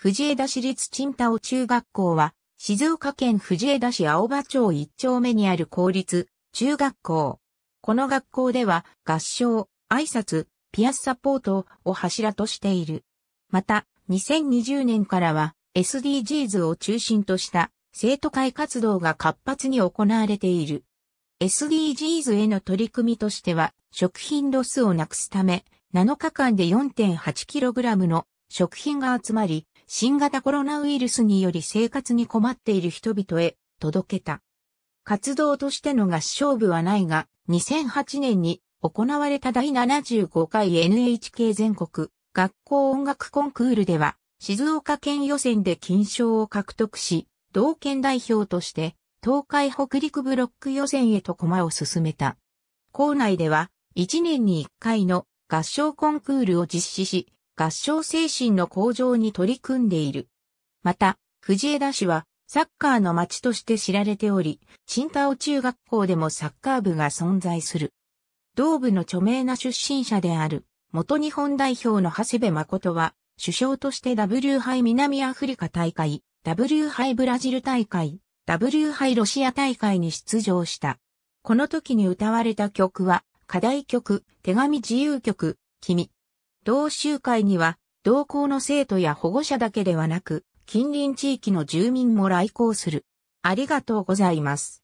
藤枝市立陳太尾中学校は、静岡県藤枝市青葉町一丁目にある公立中学校。この学校では、合唱、挨拶、ピアスサポートを柱としている。また、2020年からは SDGs を中心とした生徒会活動が活発に行われている。SDGs への取り組みとしては、食品ロスをなくすため、7日間で 4.8kg の食品が集まり、新型コロナウイルスにより生活に困っている人々へ届けた。活動としての合唱部はないが、2008年に行われた第75回 NHK 全国学校音楽コンクールでは、静岡県予選で金賞を獲得し、同県代表として東海北陸ブロック予選へと駒を進めた。校内では、1年に1回の合唱コンクールを実施し、合唱精神の向上に取り組んでいる。また、藤枝市はサッカーの街として知られており、新田尾中学校でもサッカー部が存在する。同部の著名な出身者である、元日本代表の長谷部誠は、首相として W 杯南アフリカ大会、W 杯ブラジル大会、W 杯ロシア大会に出場した。この時に歌われた曲は、課題曲、手紙自由曲、君。同集会には、同校の生徒や保護者だけではなく、近隣地域の住民も来校する。ありがとうございます。